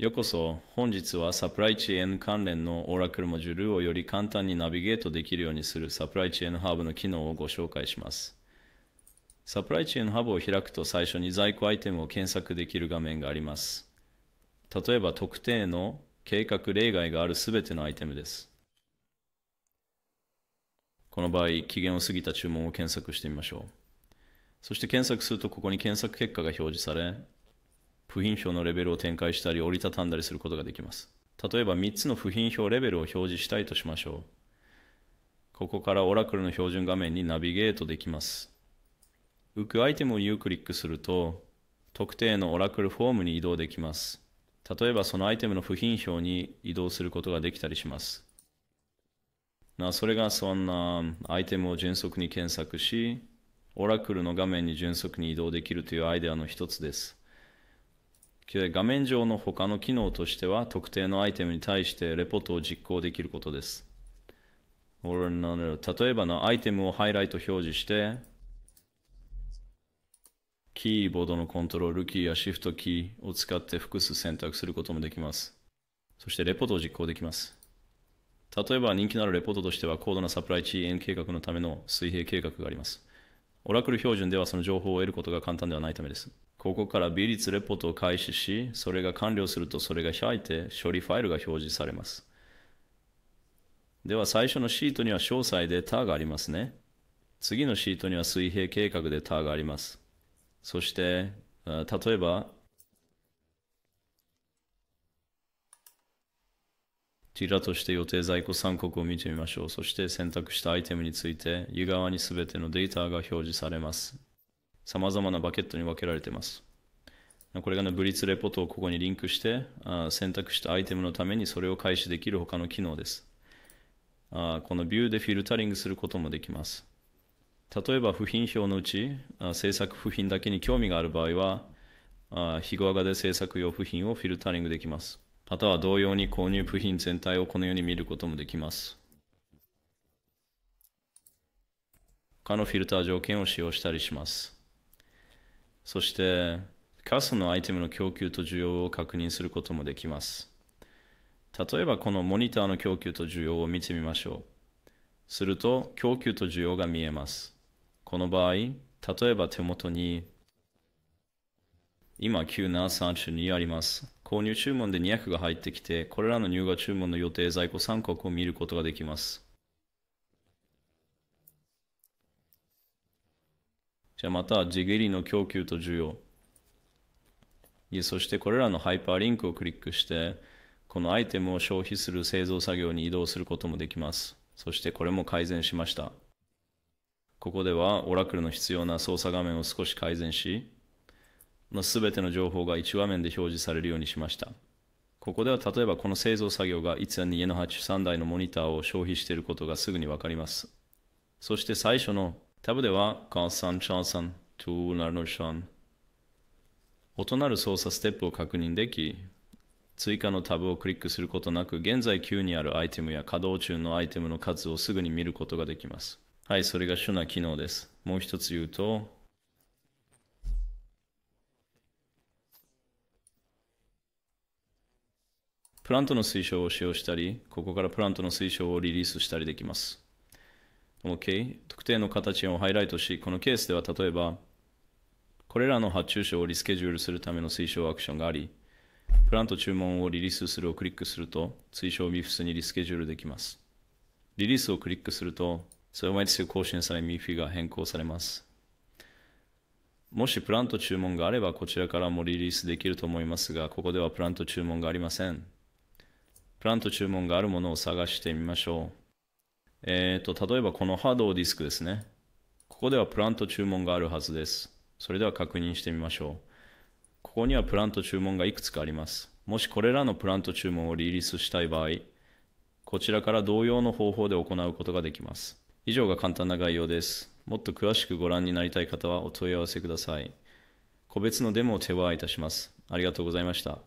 ようこそ本日はサプライチェーン関連のオーラクルモジュールをより簡単にナビゲートできるようにするサプライチェーンハーブの機能をご紹介しますサプライチェーンハーブを開くと最初に在庫アイテムを検索できる画面があります例えば特定の計画例外があるすべてのアイテムですこの場合期限を過ぎた注文を検索してみましょうそして検索するとここに検索結果が表示され不品表のレベルを展開したり折りたたんだりすることができます。例えば3つの不品表レベルを表示したいとしましょう。ここからオラクルの標準画面にナビゲートできます。浮くアイテムを右クリックすると、特定のオラクルフォームに移動できます。例えばそのアイテムの不品表に移動することができたりします。なそれがそんなアイテムを迅速に検索し、オラクルの画面に迅速に移動できるというアイデアの一つです。画面上の他の機能としては特定のアイテムに対してレポートを実行できることです。例えばのアイテムをハイライト表示して、キーボードのコントロールキーやシフトキーを使って複数選択することもできます。そしてレポートを実行できます。例えば人気のあるレポートとしては高度なサプライチェーン計画のための水平計画があります。オラクル標準ではその情報を得ることが簡単ではないためです。ここから微率レポートを開始し、それが完了するとそれが開いて処理ファイルが表示されます。では最初のシートには詳細でターがありますね。次のシートには水平計画でターがあります。そして、例えば、ティラとして予定在庫3国を見てみましょう。そして選択したアイテムについて、湯側に全てのデータが表示されます。さまざまなバケットに分けられています。これが、ね、ブリッツレポートをここにリンクして選択したアイテムのためにそれを開始できる他の機能です。あこのビューでフィルタリングすることもできます。例えば不品表のうち制作不品だけに興味がある場合はあ日ごわがで制作用不品をフィルタリングできます。または同様に購入部品全体をこのように見ることもできます。他のフィルター条件を使用したりします。そしてカスのアイテムの供給と需要を確認することもできます例えばこのモニターの供給と需要を見てみましょうすると供給と需要が見えますこの場合例えば手元に今9732あります購入注文で200が入ってきてこれらの入荷注文の予定在庫3国を見ることができますじゃあまた、ジグリの供給と需要。いそしてこれらのハイパーリンクをクリックして、このアイテムを消費する製造作業に移動することもできます。そしてこれも改善しました。ここでは、オラクルの必要な操作画面を少し改善し、すべての情報が1画面で表示されるようにしました。ここでは例えばこの製造作業がいつやに家の8、3台のモニターを消費していることがすぐにわかります。そして最初のタブでは、カーサン、チャーサン、トゥーナルノシャン。異なる操作ステップを確認でき、追加のタブをクリックすることなく、現在 Q にあるアイテムや稼働中のアイテムの数をすぐに見ることができます。はい、それが主な機能です。もう一つ言うと、プラントの推奨を使用したり、ここからプラントの推奨をリリースしたりできます。OK? 特定の形をハイライトし、このケースでは例えば、これらの発注書をリスケジュールするための推奨アクションがあり、プラント注文をリリースするをクリックすると、推奨ミフスにリスケジュールできます。リリースをクリックすると、それを毎日更新されミフィが変更されます。もしプラント注文があればこちらからもリリースできると思いますが、ここではプラント注文がありません。プラント注文があるものを探してみましょう。えっ、ー、と、例えばこのハードディスクですね。ここではプラント注文があるはずです。それでは確認してみましょう。ここにはプラント注文がいくつかあります。もしこれらのプラント注文をリリースしたい場合、こちらから同様の方法で行うことができます。以上が簡単な概要です。もっと詳しくご覧になりたい方はお問い合わせください。個別のデモを手配いたします。ありがとうございました。